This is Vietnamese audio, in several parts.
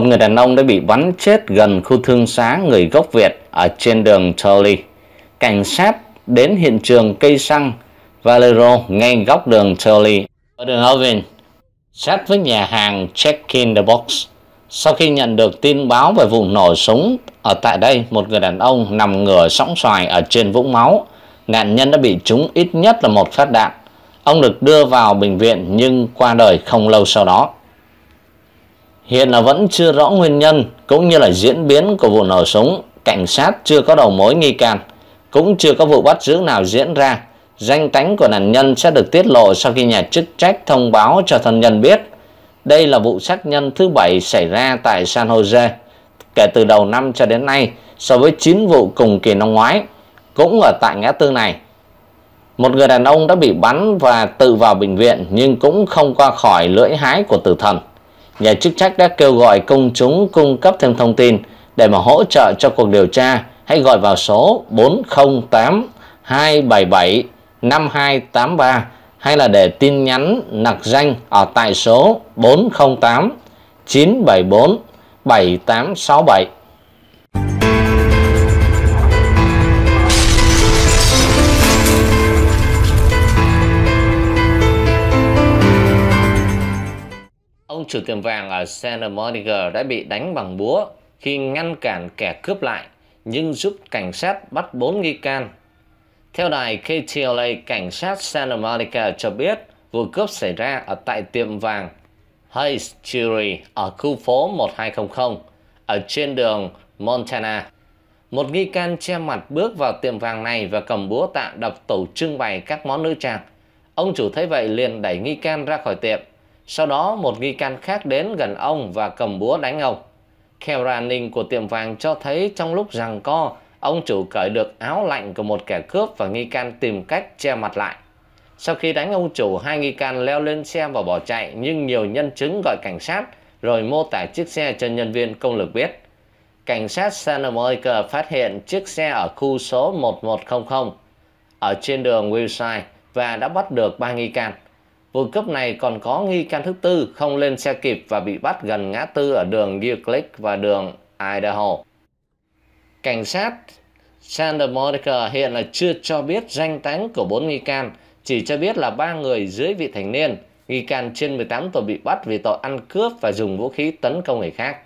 một người đàn ông đã bị bắn chết gần khu thương xá người gốc Việt ở trên đường Tully. Cảnh sát đến hiện trường cây xăng Valero ngay góc đường Tully ở đường Irving, sát với nhà hàng Check in the Box. Sau khi nhận được tin báo về vụ nổ súng ở tại đây, một người đàn ông nằm ngửa sóng xoài ở trên vũng máu. Nạn nhân đã bị trúng ít nhất là một phát đạn. Ông được đưa vào bệnh viện nhưng qua đời không lâu sau đó. Hiện là vẫn chưa rõ nguyên nhân cũng như là diễn biến của vụ nổ súng, cảnh sát chưa có đầu mối nghi can, cũng chưa có vụ bắt giữ nào diễn ra. Danh tánh của nạn nhân sẽ được tiết lộ sau khi nhà chức trách thông báo cho thân nhân biết. Đây là vụ sát nhân thứ bảy xảy ra tại San Jose kể từ đầu năm cho đến nay so với 9 vụ cùng kỳ năm ngoái, cũng ở tại ngã tư này. Một người đàn ông đã bị bắn và tự vào bệnh viện nhưng cũng không qua khỏi lưỡi hái của tử thần nhà chức trách đã kêu gọi công chúng cung cấp thêm thông tin để mà hỗ trợ cho cuộc điều tra. Hãy gọi vào số 408 277 5283 hay là để tin nhắn nặc danh ở tại số 408 974 7867. ông chủ tiệm vàng ở Santa Monica đã bị đánh bằng búa khi ngăn cản kẻ cướp lại nhưng giúp cảnh sát bắt bốn nghi can. Theo đài KTLA, cảnh sát Santa Monica cho biết vụ cướp xảy ra ở tại tiệm vàng Hayes Jewelry ở khu phố 1200 ở trên đường Montana. Một nghi can che mặt bước vào tiệm vàng này và cầm búa tạ đập tủ trưng bày các món nữ trang. Ông chủ thấy vậy liền đẩy nghi can ra khỏi tiệm sau đó một nghi can khác đến gần ông và cầm búa đánh ông. Camera an ninh của tiệm vàng cho thấy trong lúc rằng co, ông chủ cởi được áo lạnh của một kẻ cướp và nghi can tìm cách che mặt lại. Sau khi đánh ông chủ, hai nghi can leo lên xe và bỏ chạy nhưng nhiều nhân chứng gọi cảnh sát rồi mô tả chiếc xe cho nhân viên công lực biết. Cảnh sát San America phát hiện chiếc xe ở khu số 1100 ở trên đường Wilshire và đã bắt được ba nghi can. Vụ cướp này còn có nghi can thứ tư không lên xe kịp và bị bắt gần ngã tư ở đường Euclid và đường Idaho. Cảnh sát Santa Monica hiện là chưa cho biết danh tánh của bốn nghi can, chỉ cho biết là ba người dưới vị thành niên. Nghi can trên 18 tuổi bị bắt vì tội ăn cướp và dùng vũ khí tấn công người khác.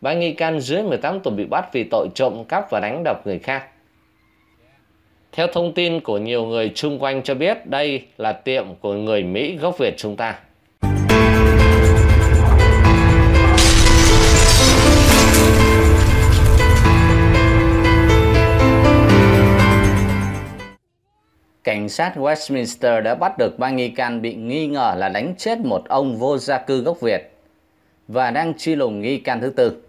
Ba nghi can dưới 18 tuổi bị bắt vì tội trộm cắp và đánh đập người khác. Theo thông tin của nhiều người chung quanh cho biết, đây là tiệm của người Mỹ gốc Việt chúng ta. Cảnh sát Westminster đã bắt được ba nghi can bị nghi ngờ là đánh chết một ông vô gia cư gốc Việt và đang truy lùng nghi can thứ tư.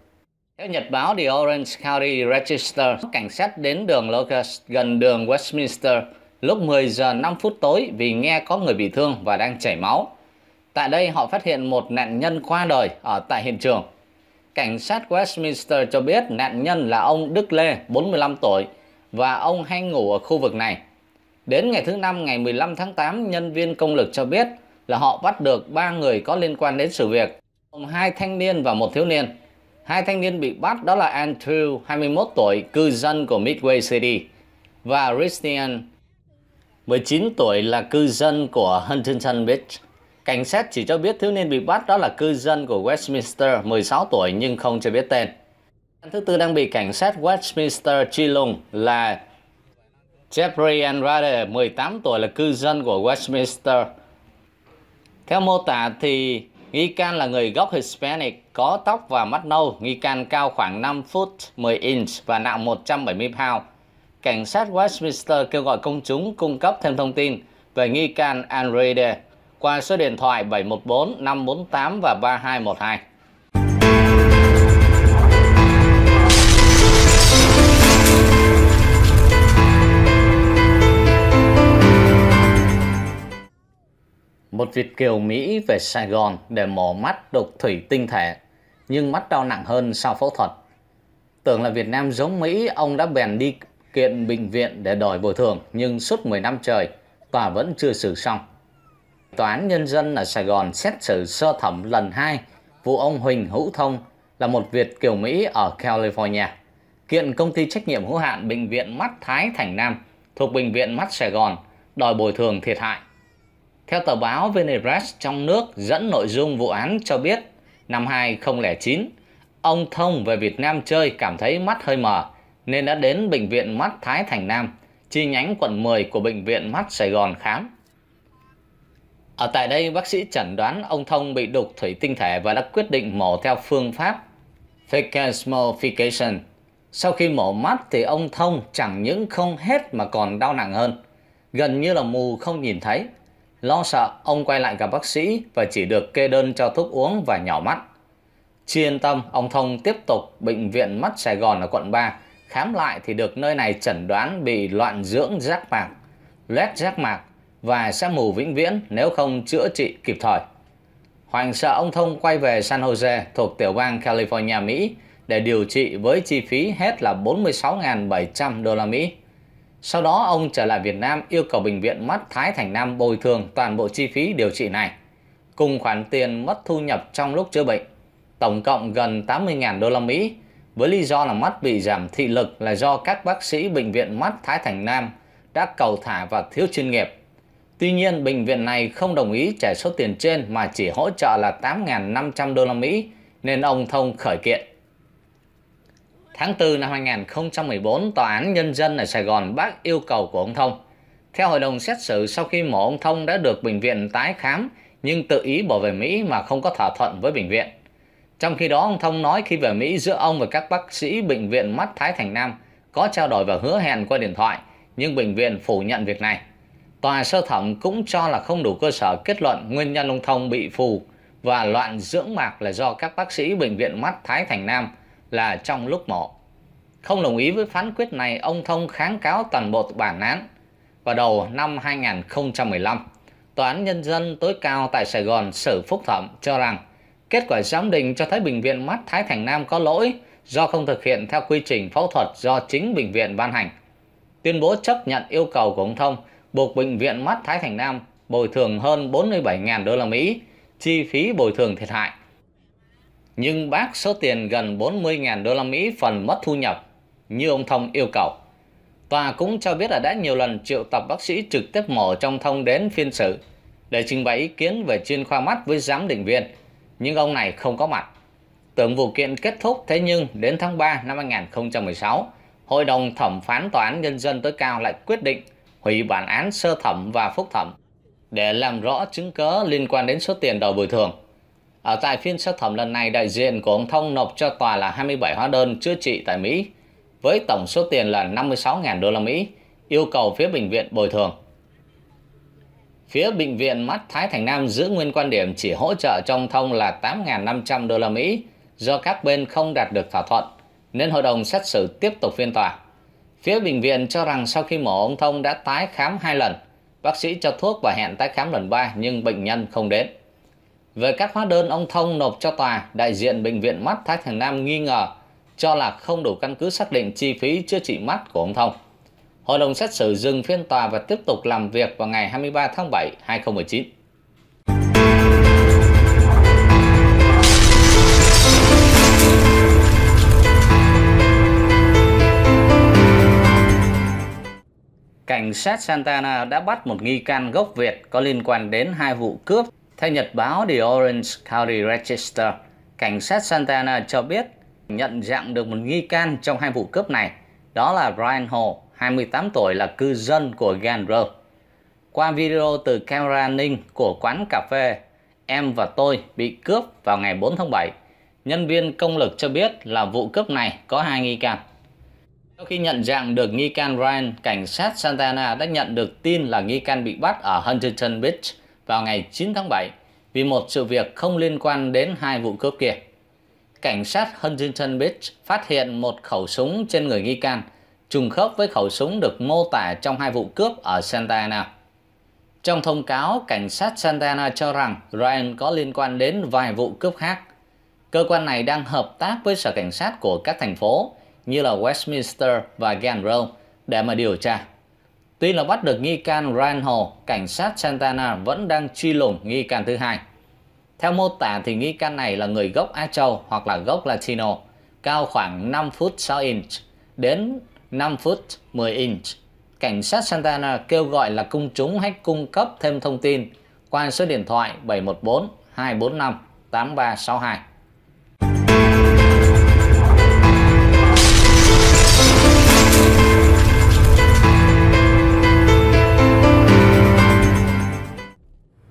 Theo nhật báo The Orange County Register, cảnh sát đến đường Locust gần đường Westminster lúc 10 giờ 5 phút tối vì nghe có người bị thương và đang chảy máu. Tại đây họ phát hiện một nạn nhân qua đời ở tại hiện trường. Cảnh sát Westminster cho biết nạn nhân là ông Đức Lê, 45 tuổi và ông hay ngủ ở khu vực này. Đến ngày thứ năm ngày 15 tháng 8, nhân viên công lực cho biết là họ bắt được 3 người có liên quan đến sự việc, gồm hai thanh niên và một thiếu niên. Hai thanh niên bị bắt đó là Andrew, 21 tuổi, cư dân của Midway City, và Christian, 19 tuổi là cư dân của Huntington Beach. Cảnh sát chỉ cho biết thiếu niên bị bắt đó là cư dân của Westminster, 16 tuổi nhưng không cho biết tên. Thứ tư đang bị cảnh sát Westminster truy lùng là Jeffrey Andrade, 18 tuổi là cư dân của Westminster. Theo mô tả thì Nghi can là người gốc Hispanic, có tóc và mắt nâu, nghi can cao khoảng 5 foot 10 inch và nặng 170 pound. Cảnh sát Westminster kêu gọi công chúng cung cấp thêm thông tin về nghi can Anrede qua số điện thoại 714 548 và 3212. Một Việt Kiều Mỹ về Sài Gòn để mổ mắt đục thủy tinh thể, nhưng mắt đau nặng hơn sau phẫu thuật. Tưởng là Việt Nam giống Mỹ, ông đã bèn đi kiện bệnh viện để đòi bồi thường, nhưng suốt 10 năm trời, tòa vẫn chưa xử xong. Tòa án Nhân dân ở Sài Gòn xét xử sơ thẩm lần 2 vụ ông Huỳnh Hữu Thông là một Việt Kiều Mỹ ở California. Kiện công ty trách nhiệm hữu hạn Bệnh viện Mắt Thái Thành Nam thuộc Bệnh viện Mắt Sài Gòn đòi bồi thường thiệt hại. Theo tờ báo Veneres trong nước dẫn nội dung vụ án cho biết, năm 2009, ông Thông về Việt Nam chơi cảm thấy mắt hơi mờ nên đã đến Bệnh viện Mắt Thái Thành Nam, chi nhánh quận 10 của Bệnh viện Mắt Sài Gòn khám. Ở tại đây, bác sĩ chẩn đoán ông Thông bị đục thủy tinh thể và đã quyết định mổ theo phương pháp Fecasmolfication. Sau khi mổ mắt thì ông Thông chẳng những không hết mà còn đau nặng hơn, gần như là mù không nhìn thấy. Lo sợ, ông quay lại gặp bác sĩ và chỉ được kê đơn cho thuốc uống và nhỏ mắt. Chi yên tâm, ông Thông tiếp tục bệnh viện mắt Sài Gòn ở quận 3, khám lại thì được nơi này chẩn đoán bị loạn dưỡng giác mạc, loét giác mạc và sẽ mù vĩnh viễn nếu không chữa trị kịp thời. Hoàng sợ ông Thông quay về San Jose thuộc tiểu bang California, Mỹ để điều trị với chi phí hết là 46.700 đô la Mỹ. Sau đó ông trở lại Việt Nam yêu cầu bệnh viện mắt Thái Thành Nam bồi thường toàn bộ chi phí điều trị này, cùng khoản tiền mất thu nhập trong lúc chữa bệnh, tổng cộng gần 80.000 đô la Mỹ, với lý do là mắt bị giảm thị lực là do các bác sĩ bệnh viện mắt Thái Thành Nam đã cầu thả và thiếu chuyên nghiệp. Tuy nhiên, bệnh viện này không đồng ý trả số tiền trên mà chỉ hỗ trợ là 8.500 đô la Mỹ nên ông Thông khởi kiện. Tháng 4 năm 2014, Tòa án Nhân dân ở Sài Gòn bác yêu cầu của ông Thông. Theo hội đồng xét xử, sau khi mổ ông Thông đã được bệnh viện tái khám nhưng tự ý bỏ về Mỹ mà không có thỏa thuận với bệnh viện. Trong khi đó, ông Thông nói khi về Mỹ giữa ông và các bác sĩ bệnh viện mắt Thái Thành Nam có trao đổi và hứa hẹn qua điện thoại, nhưng bệnh viện phủ nhận việc này. Tòa sơ thẩm cũng cho là không đủ cơ sở kết luận nguyên nhân ông Thông bị phù và loạn dưỡng mạc là do các bác sĩ bệnh viện mắt Thái Thành Nam – là trong lúc mổ, Không đồng ý với phán quyết này, ông Thông kháng cáo toàn bộ bản án. Vào đầu năm 2015, Tòa án Nhân dân tối cao tại Sài Gòn xử phúc thẩm cho rằng kết quả giám định cho thấy Bệnh viện Mắt Thái Thành Nam có lỗi do không thực hiện theo quy trình phẫu thuật do chính bệnh viện ban hành. Tuyên bố chấp nhận yêu cầu của ông Thông buộc Bệnh viện Mắt Thái Thành Nam bồi thường hơn 47.000 đô la Mỹ chi phí bồi thường thiệt hại nhưng bác số tiền gần 40.000 đô la Mỹ phần mất thu nhập như ông Thông yêu cầu. Tòa cũng cho biết là đã nhiều lần triệu tập bác sĩ trực tiếp mổ trong Thông đến phiên xử để trình bày ý kiến về chuyên khoa mắt với giám định viên, nhưng ông này không có mặt. Tưởng vụ kiện kết thúc thế nhưng đến tháng 3 năm 2016, Hội đồng thẩm phán Tòa án Nhân dân tối cao lại quyết định hủy bản án sơ thẩm và phúc thẩm để làm rõ chứng cớ liên quan đến số tiền đòi bồi thường ở tại phiên sơ thẩm lần này, đại diện của ông Thông nộp cho tòa là 27 hóa đơn chữa trị tại Mỹ với tổng số tiền là 56.000 đô la Mỹ, yêu cầu phía bệnh viện bồi thường. Phía bệnh viện mắt Thái Thành Nam giữ nguyên quan điểm chỉ hỗ trợ cho ông Thông là 8.500 đô la Mỹ do các bên không đạt được thỏa thuận, nên hội đồng xét xử tiếp tục phiên tòa. Phía bệnh viện cho rằng sau khi mổ ông Thông đã tái khám hai lần, bác sĩ cho thuốc và hẹn tái khám lần ba nhưng bệnh nhân không đến. Về các hóa đơn ông Thông nộp cho tòa, đại diện Bệnh viện Mắt Thái Thành Nam nghi ngờ cho là không đủ căn cứ xác định chi phí chữa trị mắt của ông Thông. Hội đồng xét xử dừng phiên tòa và tiếp tục làm việc vào ngày 23 tháng 7, 2019. Cảnh sát Santana đã bắt một nghi can gốc Việt có liên quan đến hai vụ cướp theo nhật báo The Orange County Register, cảnh sát Santana cho biết nhận dạng được một nghi can trong hai vụ cướp này, đó là Brian Hall, 28 tuổi là cư dân của Ganro. Qua video từ camera an ninh của quán cà phê, em và tôi bị cướp vào ngày 4 tháng 7. Nhân viên công lực cho biết là vụ cướp này có hai nghi can. Sau khi nhận dạng được nghi can Ryan, cảnh sát Santana đã nhận được tin là nghi can bị bắt ở Huntington Beach, vào ngày 9 tháng 7 vì một sự việc không liên quan đến hai vụ cướp kia. Cảnh sát Huntington Beach phát hiện một khẩu súng trên người nghi can trùng khớp với khẩu súng được mô tả trong hai vụ cướp ở Santa Ana. Trong thông cáo, cảnh sát Santa Ana cho rằng Ryan có liên quan đến vài vụ cướp khác. Cơ quan này đang hợp tác với sở cảnh sát của các thành phố như là Westminster và Ganro để mà điều tra. Tuy là bắt được nghi can Ryan cảnh sát Santana vẫn đang truy lùng nghi can thứ hai. Theo mô tả thì nghi can này là người gốc Á Châu hoặc là gốc Latino, cao khoảng 5 foot 6 inch đến 5 foot 10 inch. Cảnh sát Santana kêu gọi là công chúng hãy cung cấp thêm thông tin qua số điện thoại 714 245 8362.